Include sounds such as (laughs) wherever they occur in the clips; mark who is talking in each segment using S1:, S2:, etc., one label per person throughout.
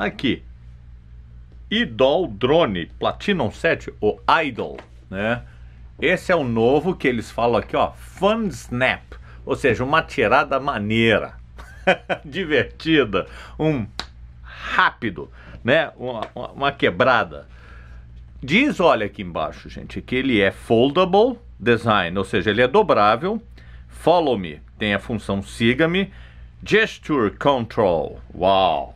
S1: Aqui. Idol Drone Platinum 7, o Idol, né? Esse é o novo que eles falam aqui, ó, Fun Snap, ou seja, uma tirada maneira, (laughs) divertida, um rápido, né? Uma, uma, uma quebrada. Diz, olha aqui embaixo, gente, que ele é foldable design, ou seja, ele é dobrável. Follow me tem a função siga-me. Gesture control, uau!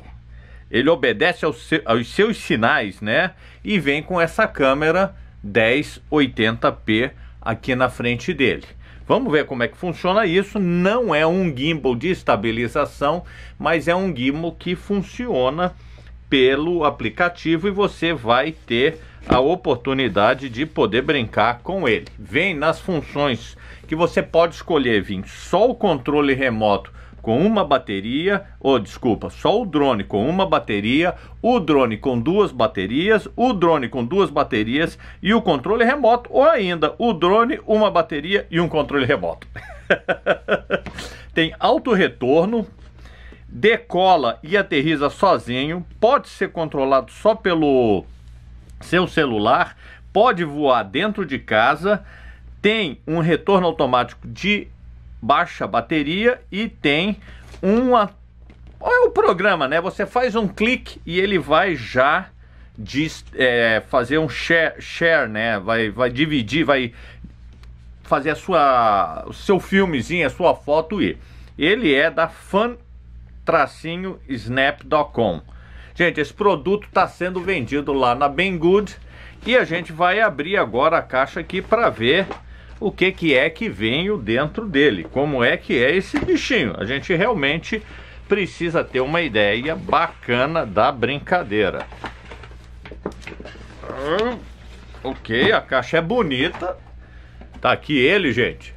S1: ele obedece aos, seu, aos seus sinais, né? E vem com essa câmera 1080p aqui na frente dele. Vamos ver como é que funciona isso. Não é um gimbal de estabilização, mas é um gimbal que funciona pelo aplicativo e você vai ter a oportunidade de poder brincar com ele. Vem nas funções que você pode escolher, Vim, só o controle remoto com uma bateria, ou desculpa, só o drone com uma bateria, o drone com duas baterias, o drone com duas baterias e o controle remoto, ou ainda o drone, uma bateria e um controle remoto. (laughs) Tem alto retorno, decola e aterriza sozinho, pode ser controlado só pelo seu celular, pode voar dentro de casa, tem um retorno automático de baixa bateria e tem uma olha o programa, né? Você faz um clique e ele vai já diz, é, fazer um share, share, né? Vai, vai dividir, vai fazer a sua, o seu filmezinho, a sua foto e ele é da fan-snap.com. Gente, esse produto está sendo vendido lá na Banggood e a gente vai abrir agora a caixa aqui para ver o que, que é que veio dentro dele, como é que é esse bichinho. A gente realmente precisa ter uma ideia bacana da brincadeira. Hum, ok, a caixa é bonita. Tá aqui ele, gente.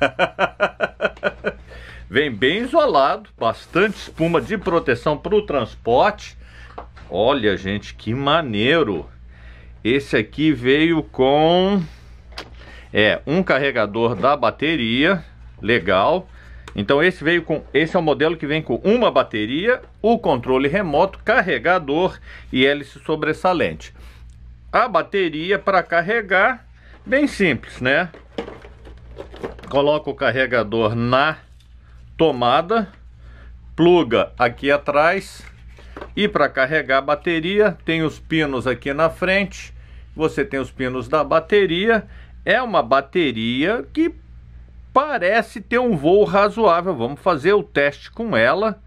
S1: (laughs) Vem bem isolado, bastante espuma de proteção para o transporte. Olha, gente, que maneiro. Esse aqui veio com é um carregador da bateria, legal. Então esse veio com, esse é o modelo que vem com uma bateria, o controle remoto, carregador e hélice sobressalente. A bateria para carregar, bem simples, né? Coloca o carregador na tomada, pluga aqui atrás e para carregar a bateria tem os pinos aqui na frente, você tem os pinos da bateria é uma bateria que parece ter um voo razoável. Vamos fazer o teste com ela.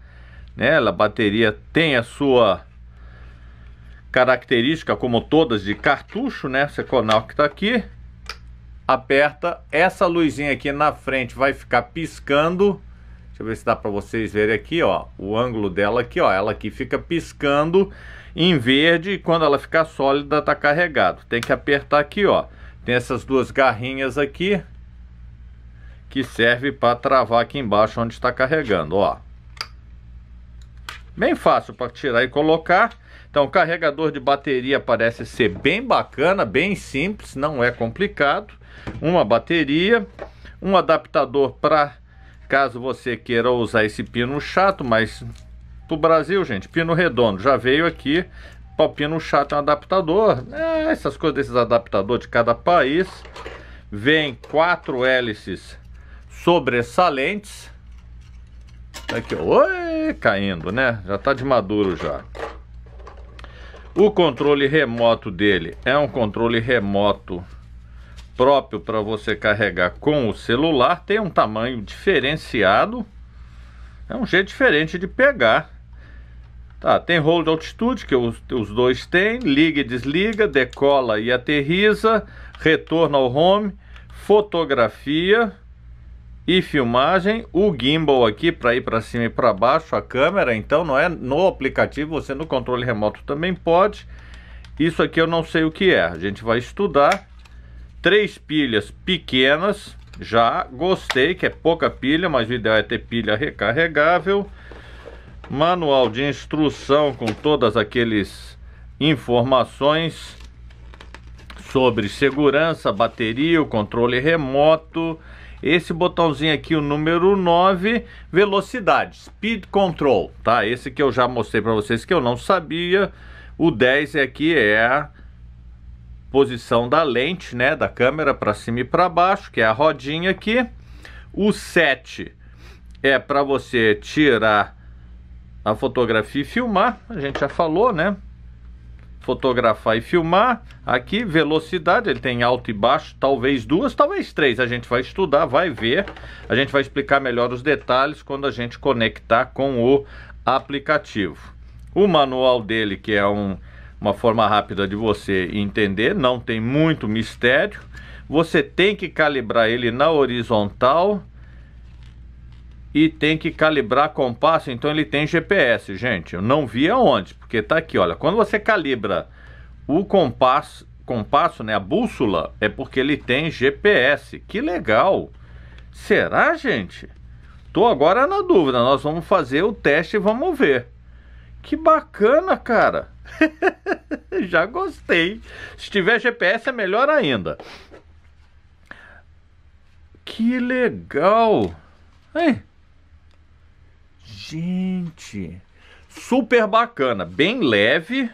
S1: Né? A bateria tem a sua característica, como todas de cartucho, né? Você conecta tá aqui, aperta. Essa luzinha aqui na frente vai ficar piscando. Deixa eu ver se dá para vocês verem aqui, ó. O ângulo dela aqui, ó. Ela aqui fica piscando em verde e quando ela ficar sólida tá carregado. Tem que apertar aqui, ó. Tem essas duas garrinhas aqui que serve para travar aqui embaixo onde está carregando, ó. Bem fácil para tirar e colocar. Então, o carregador de bateria parece ser bem bacana, bem simples, não é complicado. Uma bateria, um adaptador para caso você queira usar esse pino chato, mas do Brasil, gente, pino redondo já veio aqui, Palpino chato, chat, um adaptador. É, essas coisas desses adaptadores de cada país. Vem quatro hélices sobressalentes. Aqui, oi, caindo, né? Já tá de maduro já. O controle remoto dele é um controle remoto próprio para você carregar com o celular. Tem um tamanho diferenciado. É um jeito diferente de pegar. Tá, tem hold altitude, que os, os dois têm, liga e desliga, decola e aterriza, retorno ao home, fotografia e filmagem, o gimbal aqui para ir para cima e para baixo, a câmera, então não é no aplicativo, você no controle remoto também pode. Isso aqui eu não sei o que é, a gente vai estudar. Três pilhas pequenas, já gostei que é pouca pilha, mas o ideal é ter pilha recarregável manual de instrução com todas aqueles informações sobre segurança, bateria, o controle remoto. Esse botãozinho aqui, o número 9, velocidade, speed control, tá? Esse que eu já mostrei para vocês que eu não sabia. O 10 aqui é a posição da lente, né, da câmera para cima e para baixo, que é a rodinha aqui. O 7 é para você tirar a fotografia e filmar, a gente já falou, né? Fotografar e filmar. Aqui, velocidade, ele tem alto e baixo, talvez duas, talvez três. A gente vai estudar, vai ver. A gente vai explicar melhor os detalhes quando a gente conectar com o aplicativo. O manual dele, que é um, uma forma rápida de você entender, não tem muito mistério. Você tem que calibrar ele na horizontal e tem que calibrar compasso, então ele tem GPS, gente. Eu não vi aonde, porque tá aqui, olha. Quando você calibra o compasso, compasso, né, a bússola, é porque ele tem GPS. Que legal! Será, gente? Tô agora na dúvida. Nós vamos fazer o teste e vamos ver. Que bacana, cara. (laughs) Já gostei. Se tiver GPS é melhor ainda. Que legal. Hein? Gente, super bacana, bem leve.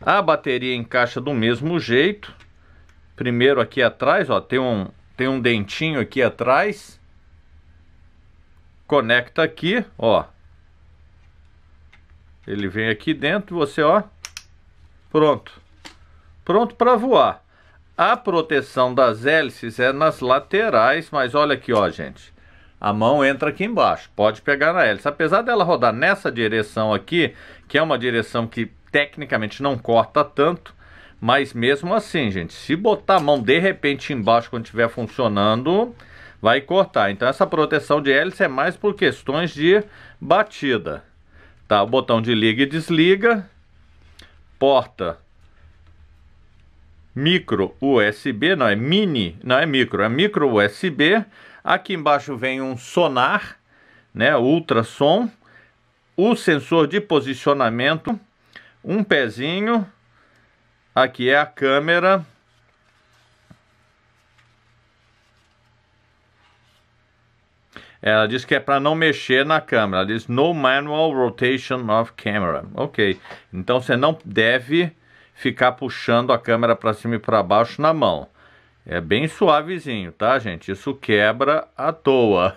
S1: A bateria encaixa do mesmo jeito. Primeiro aqui atrás, ó, tem um, tem um dentinho aqui atrás. Conecta aqui, ó. Ele vem aqui dentro, você, ó, pronto. Pronto para voar. A proteção das hélices é nas laterais, mas olha aqui, ó, gente a mão entra aqui embaixo, pode pegar na hélice. Apesar dela rodar nessa direção aqui, que é uma direção que tecnicamente não corta tanto, mas mesmo assim, gente, se botar a mão de repente embaixo quando estiver funcionando, vai cortar. Então essa proteção de hélice é mais por questões de batida. Tá, o botão de liga e desliga, porta micro USB, não é mini, não é micro, é micro USB, Aqui embaixo vem um sonar, né, ultrassom, o sensor de posicionamento, um pezinho, aqui é a câmera. Ela diz que é para não mexer na câmera. Ela diz no manual rotation of camera. Ok. Então você não deve ficar puxando a câmera para cima e para baixo na mão. É bem suavezinho, tá, gente? Isso quebra à toa.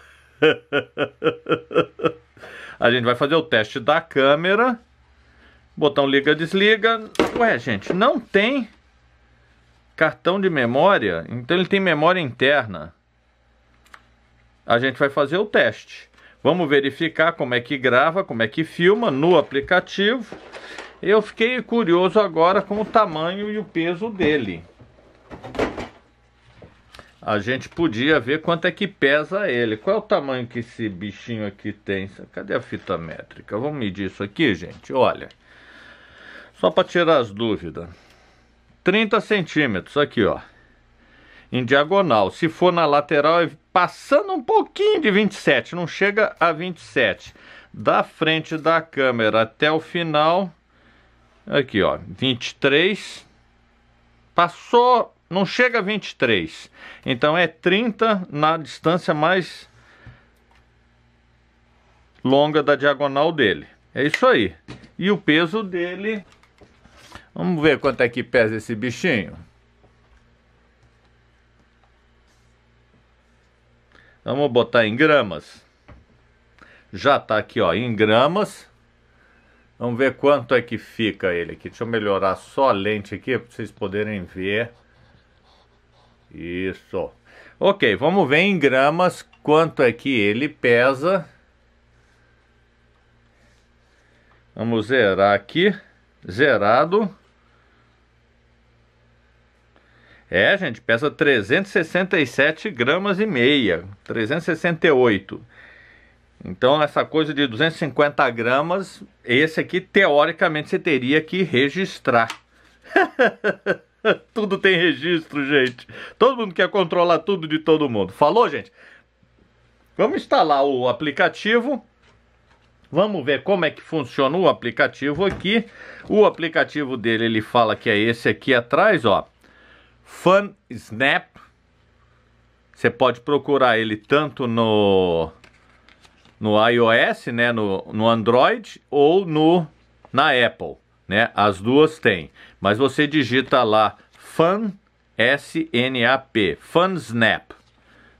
S1: (laughs) a gente vai fazer o teste da câmera. Botão liga, desliga. Ué, gente, não tem cartão de memória, então ele tem memória interna. A gente vai fazer o teste. Vamos verificar como é que grava, como é que filma no aplicativo. Eu fiquei curioso agora com o tamanho e o peso dele a gente podia ver quanto é que pesa ele. Qual é o tamanho que esse bichinho aqui tem? Cadê a fita métrica? Vamos medir isso aqui, gente. Olha, só para tirar as dúvidas. 30 centímetros aqui, ó. Em diagonal. Se for na lateral, é passando um pouquinho de 27. Não chega a 27. Da frente da câmera até o final. Aqui, ó. 23. Passou não chega a 23. Então é 30 na distância mais longa da diagonal dele. É isso aí. E o peso dele... Vamos ver quanto é que pesa esse bichinho. Vamos botar em gramas. Já tá aqui, ó, em gramas. Vamos ver quanto é que fica ele aqui. Deixa eu melhorar só a lente aqui para vocês poderem ver. Isso. Ok, vamos ver em gramas quanto é que ele pesa. Vamos zerar aqui. Zerado. É, gente, pesa 367 gramas e meia. 368. Então, essa coisa de 250 gramas, esse aqui, teoricamente, você teria que registrar. (laughs) (laughs) tudo tem registro, gente. Todo mundo quer controlar tudo de todo mundo. Falou, gente? Vamos instalar o aplicativo. Vamos ver como é que funciona o aplicativo aqui. O aplicativo dele, ele fala que é esse aqui atrás, ó. Fun Snap. Você pode procurar ele tanto no no iOS, né, no, no Android ou no na Apple, né? As duas tem. Mas você digita lá Fan S-N-A-P, Fun Snap,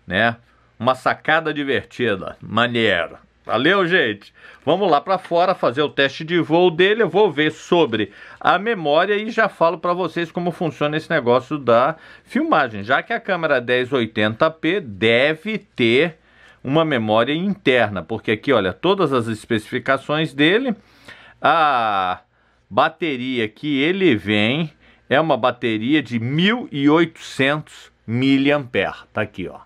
S1: né? Uma sacada divertida, maneira. Valeu, gente. Vamos lá para fora fazer o teste de voo dele. Eu vou ver sobre a memória e já falo para vocês como funciona esse negócio da filmagem. Já que a câmera 1080p deve ter uma memória interna, porque aqui, olha, todas as especificações dele, a bateria que ele vem é uma bateria de 1800 miliamper tá aqui, ó.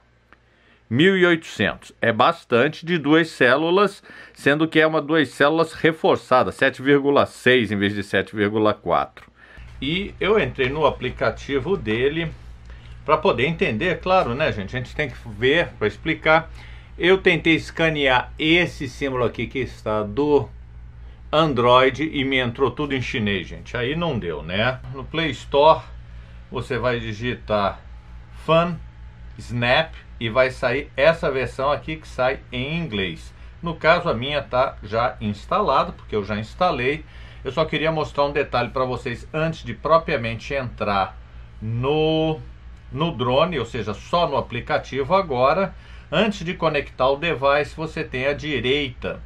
S1: 1800. É bastante de duas células, sendo que é uma duas células reforçada, 7,6 em vez de 7,4. E eu entrei no aplicativo dele para poder entender, é claro, né, gente? A gente tem que ver para explicar. Eu tentei escanear esse símbolo aqui que está do Android e me entrou tudo em chinês, gente. Aí não deu, né? No Play Store você vai digitar Fun Snap e vai sair essa versão aqui que sai em inglês. No caso a minha tá já instalado, porque eu já instalei. Eu só queria mostrar um detalhe para vocês antes de propriamente entrar no no drone, ou seja, só no aplicativo agora. Antes de conectar o device, você tem à direita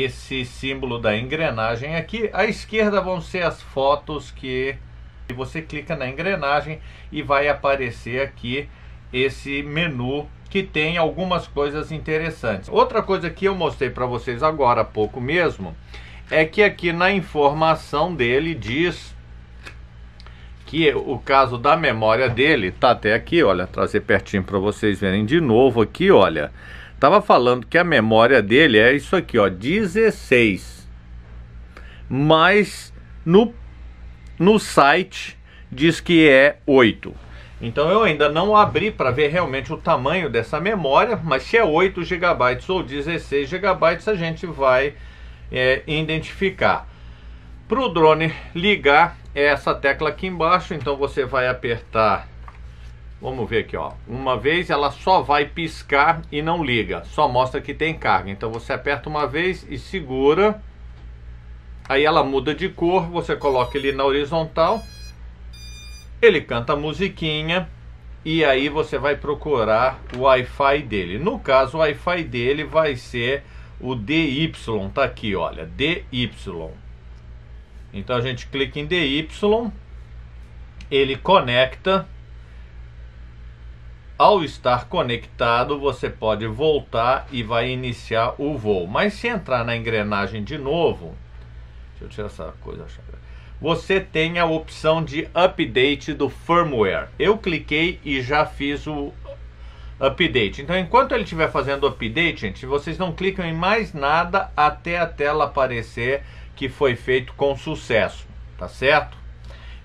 S1: esse símbolo da engrenagem aqui. À esquerda vão ser as fotos que você clica na engrenagem e vai aparecer aqui esse menu que tem algumas coisas interessantes. Outra coisa que eu mostrei para vocês agora há pouco mesmo é que aqui na informação dele diz que o caso da memória dele tá até aqui, olha, trazer pertinho para vocês verem de novo aqui, olha. Tava falando que a memória dele é isso aqui, ó, 16. Mas no no site diz que é 8. Então eu ainda não abri para ver realmente o tamanho dessa memória, mas se é 8 GB ou 16 GB a gente vai é, identificar. Para o drone ligar é essa tecla aqui embaixo, então você vai apertar Vamos ver aqui, ó. Uma vez ela só vai piscar e não liga, só mostra que tem carga. Então você aperta uma vez e segura. Aí ela muda de cor, você coloca ele na horizontal. Ele canta a musiquinha e aí você vai procurar o Wi-Fi dele. No caso, o Wi-Fi dele vai ser o DY, tá aqui, olha, DY. Então a gente clica em DY, ele conecta ao estar conectado, você pode voltar e vai iniciar o voo. Mas se entrar na engrenagem de novo, deixa eu tirar essa coisa, você tem a opção de update do firmware. Eu cliquei e já fiz o update. Então, enquanto ele estiver fazendo update, gente, vocês não clicam em mais nada até a tela aparecer que foi feito com sucesso, tá certo?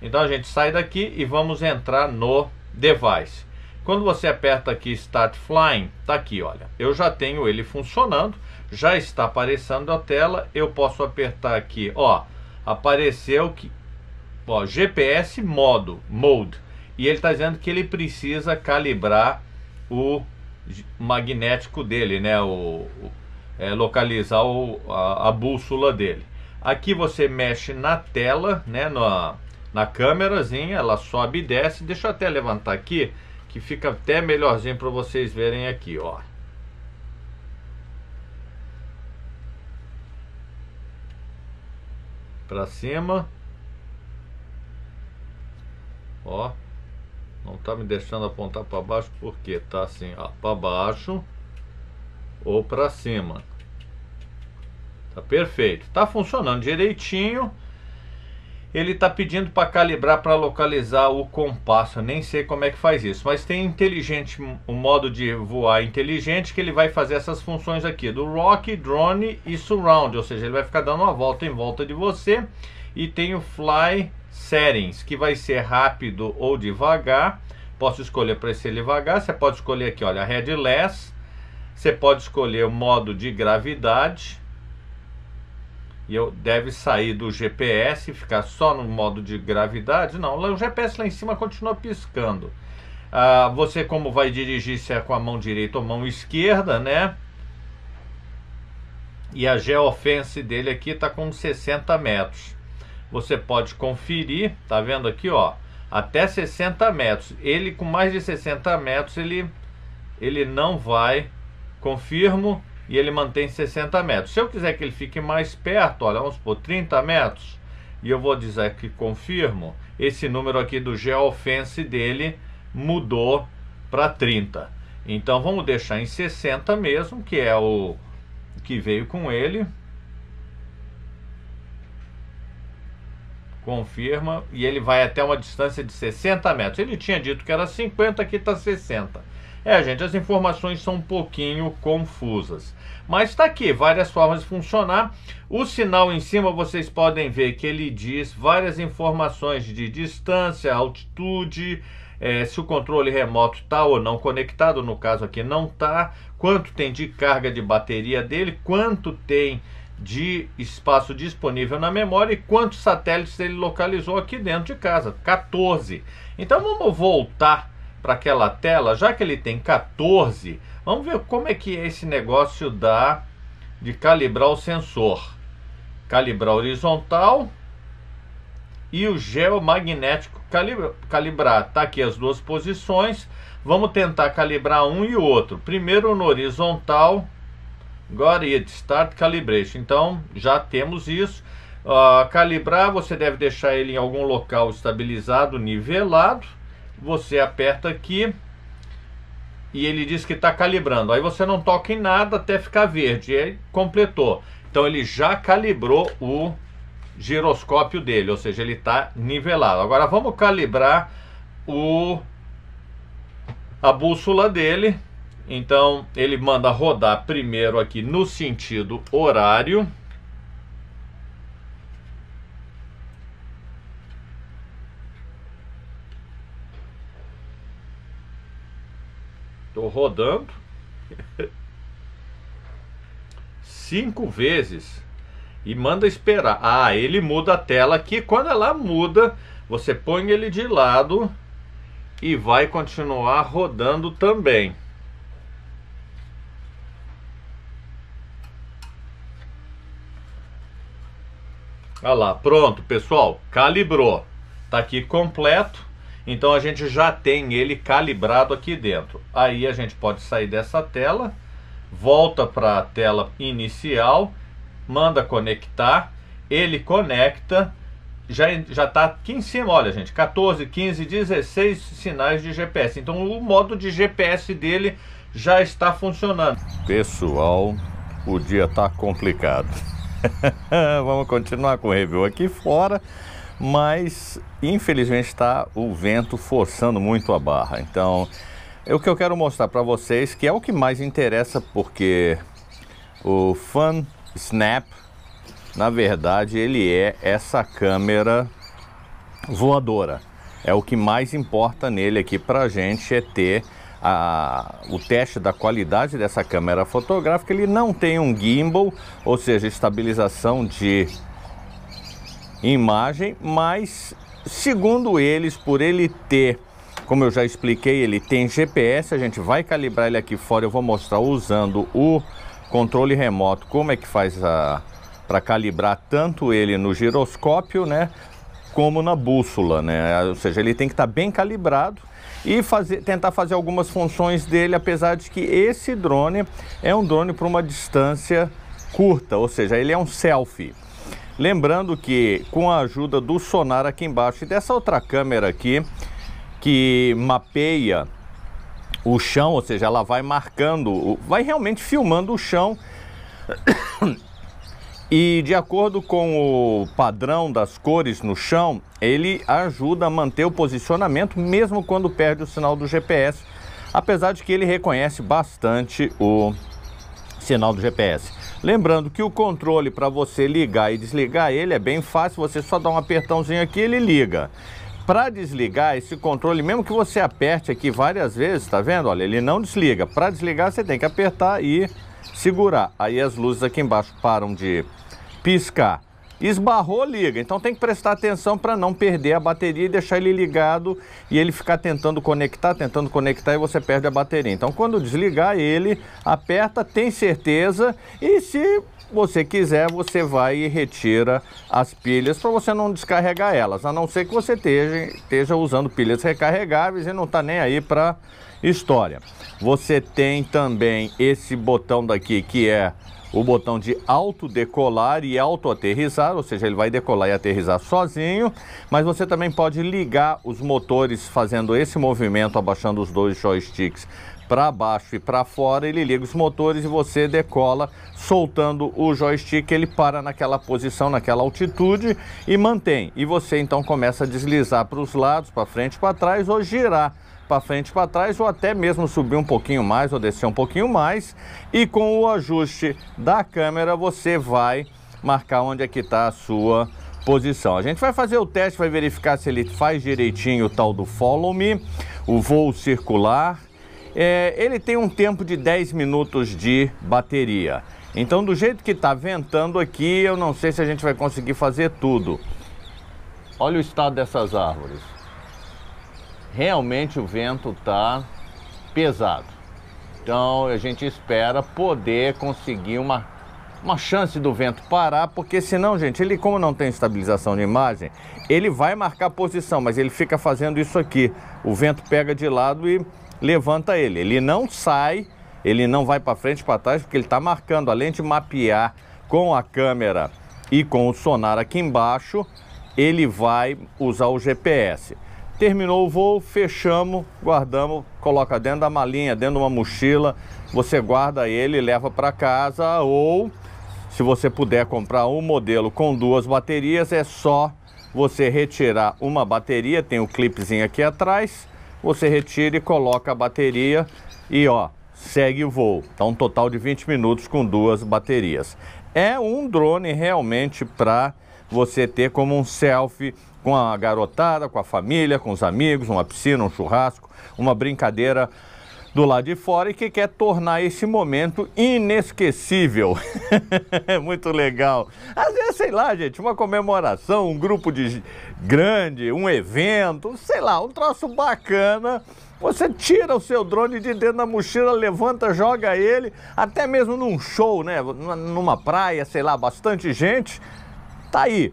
S1: Então a gente sai daqui e vamos entrar no device. Quando você aperta aqui Start Flying, tá aqui, olha. Eu já tenho ele funcionando, já está aparecendo a tela. Eu posso apertar aqui, ó, apareceu que ó, GPS modo, mode. E ele está dizendo que ele precisa calibrar o magnético dele, né? O, o é, localizar o, a, a, bússola dele. Aqui você mexe na tela, né? Na, na câmerazinha, ela sobe e desce. Deixa eu até levantar aqui que fica até melhorzinho para vocês verem aqui, ó. Para cima. Ó. Não tá me deixando apontar para baixo porque tá assim, ó, para baixo ou para cima. Tá perfeito. Tá funcionando direitinho ele está pedindo para calibrar para localizar o compasso. Eu nem sei como é que faz isso, mas tem inteligente o um modo de voar inteligente que ele vai fazer essas funções aqui do rock, drone e surround, ou seja, ele vai ficar dando uma volta em volta de você. E tem o fly settings que vai ser rápido ou devagar. Posso escolher para ser devagar. Você pode escolher aqui, olha, headless. Você pode escolher o modo de gravidade e eu deve sair do GPS e ficar só no modo de gravidade. Não, o GPS lá em cima continua piscando. Ah, você como vai dirigir se é com a mão direita ou mão esquerda, né? E a geofence dele aqui está com 60 metros. Você pode conferir, tá vendo aqui, ó, até 60 metros. Ele com mais de 60 metros ele ele não vai. Confirmo, e ele mantém 60 metros. Se eu quiser que ele fique mais perto, olha, vamos supor, 30 metros, e eu vou dizer que confirmo, esse número aqui do geofence dele mudou para 30. Então vamos deixar em 60 mesmo, que é o que veio com ele. Confirma e ele vai até uma distância de 60 metros. Ele tinha dito que era 50, aqui está 60. É, gente, as informações são um pouquinho confusas. Mas está aqui, várias formas de funcionar. O sinal em cima vocês podem ver que ele diz várias informações de distância, altitude, é, se o controle remoto está ou não conectado, no caso aqui não está, quanto tem de carga de bateria dele, quanto tem de espaço disponível na memória e quantos satélites ele localizou aqui dentro de casa, 14. Então vamos voltar para aquela tela, já que ele tem 14, vamos ver como é que é esse negócio da de calibrar o sensor. Calibrar horizontal e o geomagnético calibrar. Tá aqui as duas posições. Vamos tentar calibrar um e o outro. Primeiro no horizontal, got it, start calibration. Então já temos isso. Uh, calibrar, você deve deixar ele em algum local estabilizado, nivelado você aperta aqui e ele diz que está calibrando. Aí você não toca em nada até ficar verde. E aí completou. Então ele já calibrou o giroscópio dele, ou seja, ele está nivelado. Agora vamos calibrar o a bússola dele. Então ele manda rodar primeiro aqui no sentido horário. rodando cinco vezes e manda esperar. Ah, ele muda a tela aqui. Quando ela muda, você põe ele de lado e vai continuar rodando também. Olha lá, pronto, pessoal, calibrou. Tá aqui completo. Então a gente já tem ele calibrado aqui dentro. Aí a gente pode sair dessa tela, volta para a tela inicial, manda conectar, ele conecta, já já está aqui em cima, olha gente, 14, 15, 16 sinais de GPS. Então o modo de GPS dele já está funcionando. Pessoal, o dia está complicado. (laughs) Vamos continuar com o review aqui fora mas infelizmente está o vento forçando muito a barra. Então, é o que eu quero mostrar para vocês, que é o que mais interessa, porque o Fun Snap, na verdade, ele é essa câmera voadora. É o que mais importa nele aqui para a gente é ter a, o teste da qualidade dessa câmera fotográfica. Ele não tem um gimbal, ou seja, estabilização de imagem, mas segundo eles, por ele ter, como eu já expliquei, ele tem GPS, a gente vai calibrar ele aqui fora, eu vou mostrar usando o controle remoto como é que faz para calibrar tanto ele no giroscópio, né, como na bússola, né? Ou seja, ele tem que estar tá bem calibrado e fazer, tentar fazer algumas funções dele, apesar de que esse drone é um drone para uma distância curta, ou seja, ele é um selfie. Lembrando que com a ajuda do sonar aqui embaixo e dessa outra câmera aqui que mapeia o chão, ou seja, ela vai marcando, vai realmente filmando o chão (coughs) E de acordo com o padrão das cores no chão, ele ajuda a manter o posicionamento mesmo quando perde o sinal do GPS, apesar de que ele reconhece bastante o sinal do GPS. Lembrando que o controle para você ligar e desligar ele é bem fácil, você só dá um apertãozinho aqui e ele liga. Para desligar esse controle, mesmo que você aperte aqui várias vezes, tá vendo? Olha, ele não desliga. Para desligar você tem que apertar e segurar. Aí as luzes aqui embaixo param de piscar Esbarrou, liga. Então tem que prestar atenção para não perder a bateria e deixar ele ligado e ele ficar tentando conectar, tentando conectar e você perde a bateria. Então quando desligar ele, aperta, tem certeza e se você quiser, você vai e retira as pilhas para você não descarregar elas, a não ser que você esteja, esteja usando pilhas recarregáveis e não está nem aí para história. Você tem também esse botão daqui que é o botão de autodecolar e autoaterrizar, ou seja, ele vai decolar e aterrizar sozinho, mas você também pode ligar os motores fazendo esse movimento, abaixando os dois joysticks para baixo e para fora, ele liga os motores e você decola, soltando o joystick, ele para naquela posição, naquela altitude e mantém. E você então começa a deslizar para os lados, para frente, para trás ou girar para frente, para trás, ou até mesmo subir um pouquinho mais ou descer um pouquinho mais. E com o ajuste da câmera, você vai marcar onde é que está a sua posição. A gente vai fazer o teste, vai verificar se ele faz direitinho o tal do follow me, o voo circular. É, ele tem um tempo de 10 minutos de bateria. Então, do jeito que está ventando aqui, eu não sei se a gente vai conseguir fazer tudo. Olha o estado dessas árvores realmente o vento está pesado. Então a gente espera poder conseguir uma, uma chance do vento parar, porque senão, gente, ele como não tem estabilização de imagem, ele vai marcar posição, mas ele fica fazendo isso aqui. O vento pega de lado e levanta ele. Ele não sai, ele não vai para frente, para trás, porque ele está marcando. Além de mapear com a câmera e com o sonar aqui embaixo, ele vai usar o GPS. Terminou o voo, fechamos, guardamos, coloca dentro da malinha, dentro de uma mochila. Você guarda ele, leva para casa ou se você puder comprar um modelo com duas baterias, é só você retirar uma bateria, tem o um clipezinho aqui atrás, você retira e coloca a bateria e ó, segue o voo. Então um total de 20 minutos com duas baterias. É um drone realmente para você ter como um selfie com a garotada, com a família, com os amigos, uma piscina, um churrasco, uma brincadeira do lado de fora e que quer tornar esse momento inesquecível. É (laughs) muito legal. Às vezes, sei lá, gente, uma comemoração, um grupo de grande, um evento, sei lá, um troço bacana. Você tira o seu drone de dentro da mochila, levanta, joga ele, até mesmo num show, né? Numa praia, sei lá, bastante gente. Tá aí.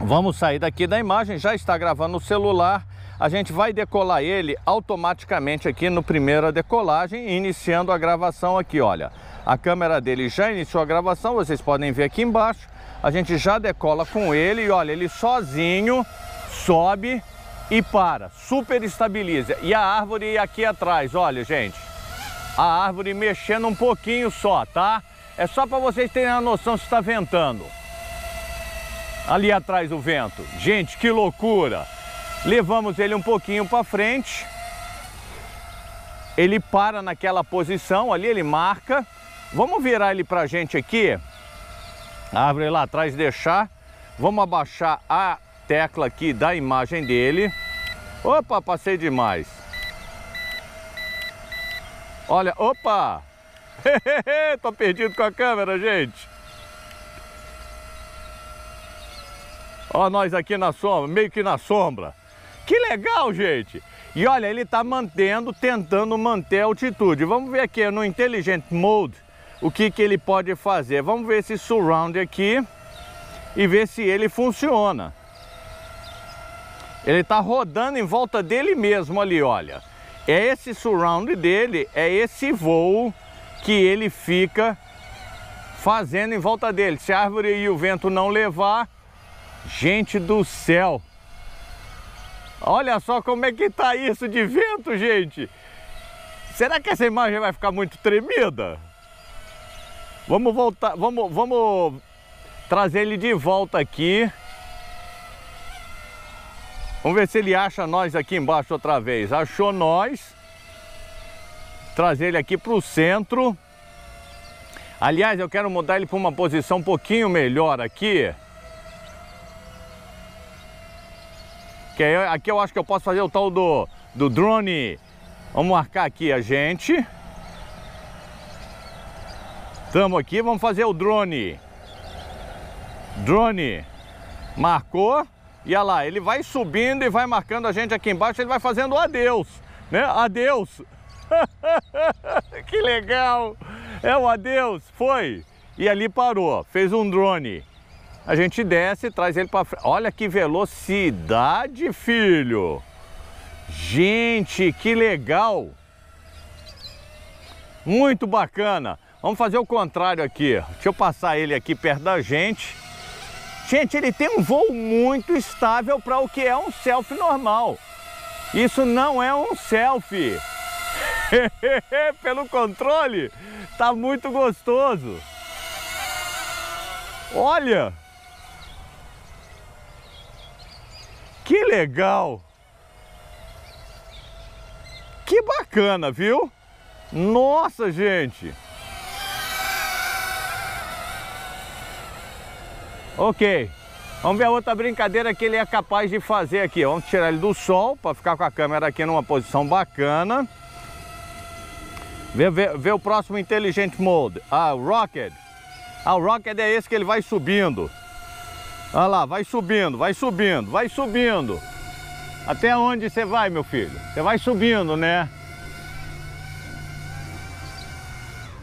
S1: Vamos sair daqui da imagem, já está gravando o celular. A gente vai decolar ele automaticamente aqui no primeira decolagem, iniciando a gravação aqui, olha. A câmera dele já iniciou a gravação, vocês podem ver aqui embaixo. A gente já decola com ele e olha, ele sozinho sobe e para, super estabiliza. E a árvore aqui atrás, olha, gente. A árvore mexendo um pouquinho só, tá? É só para vocês terem a noção se está ventando. Ali atrás o vento. Gente, que loucura! Levamos ele um pouquinho para frente. Ele para naquela posição ali, ele marca. Vamos virar ele para a gente aqui. A árvore lá atrás deixar. Vamos abaixar a tecla aqui da imagem dele. Opa, passei demais. Olha, opa! (laughs) Tô perdido com a câmera, gente. Ó nós aqui na sombra, meio que na sombra. Que legal, gente! E olha, ele está mantendo, tentando manter a altitude. Vamos ver aqui no Intelligent Mode o que, que ele pode fazer. Vamos ver esse surround aqui e ver se ele funciona. Ele está rodando em volta dele mesmo ali, olha. É esse surround dele, é esse voo que ele fica fazendo em volta dele. Se a árvore e o vento não levar, Gente do céu! Olha só como é que tá isso de vento, gente! Será que essa imagem vai ficar muito tremida? Vamos voltar, vamos, vamos trazer ele de volta aqui. Vamos ver se ele acha nós aqui embaixo outra vez. Achou nós. Trazer ele aqui para o centro. Aliás, eu quero mudar ele para uma posição um pouquinho melhor aqui. Que é, aqui eu acho que eu posso fazer o tal do, do drone. Vamos marcar aqui a gente. Estamos aqui, vamos fazer o drone. Drone. Marcou. E olha lá, ele vai subindo e vai marcando a gente aqui embaixo. Ele vai fazendo adeus, né? Adeus. (laughs) que legal. É o adeus. Foi. E ali parou. Fez um drone a gente desce e traz ele para frente. Olha que velocidade, filho! Gente, que legal! Muito bacana! Vamos fazer o contrário aqui. Deixa eu passar ele aqui perto da gente. Gente, ele tem um voo muito estável para o que é um selfie normal. Isso não é um selfie. (laughs) Pelo controle, tá muito gostoso. Olha! Que legal! Que bacana, viu? Nossa, gente! Ok, vamos ver a outra brincadeira que ele é capaz de fazer aqui. Vamos tirar ele do sol para ficar com a câmera aqui numa posição bacana. Vê, vê, vê o próximo Intelligent Mode. Ah, o Rocket. Ah, o Rocket é esse que ele vai subindo. Olha lá, vai subindo, vai subindo, vai subindo. Até onde você vai, meu filho? Você vai subindo, né?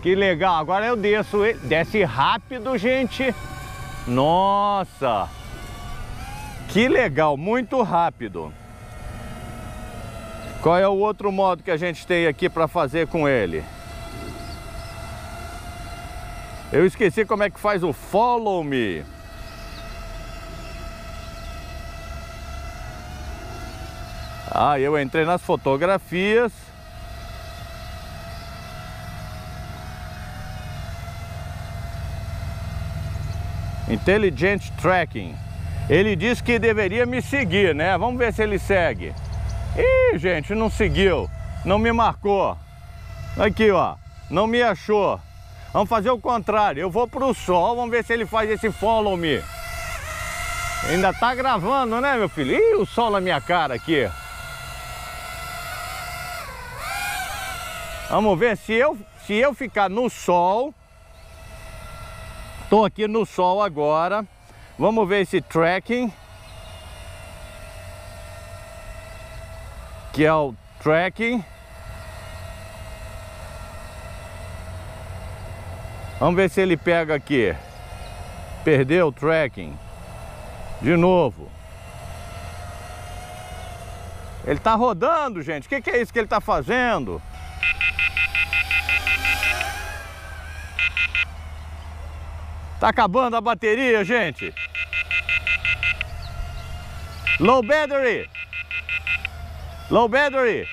S1: Que legal, agora eu desço. Desce rápido, gente. Nossa! Que legal, muito rápido. Qual é o outro modo que a gente tem aqui para fazer com ele? Eu esqueci como é que faz o follow me. Ah, eu entrei nas fotografias. Intelligent Tracking. Ele disse que deveria me seguir, né? Vamos ver se ele segue. Ih, gente, não seguiu. Não me marcou. Aqui, ó. Não me achou. Vamos fazer o contrário. Eu vou pro sol, vamos ver se ele faz esse follow me. Ainda tá gravando, né, meu filho? Ih, o sol na minha cara aqui. Vamos ver se eu, se eu ficar no sol. Estou aqui no sol agora. Vamos ver esse tracking. Que é o tracking. Vamos ver se ele pega aqui. Perdeu o tracking. De novo. Ele está rodando, gente. O que, que, é isso que ele está fazendo? Tá acabando a bateria, gente. Low battery. Low battery.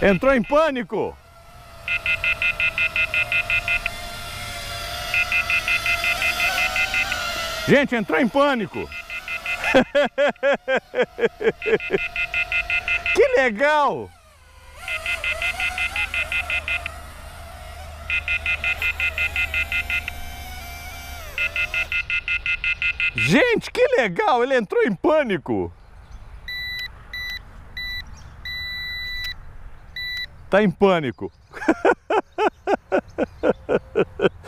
S1: Entrou em pânico. Gente, entrou em pânico. (laughs) que legal! Gente, que legal! Ele entrou em pânico! Tá em pânico. (laughs)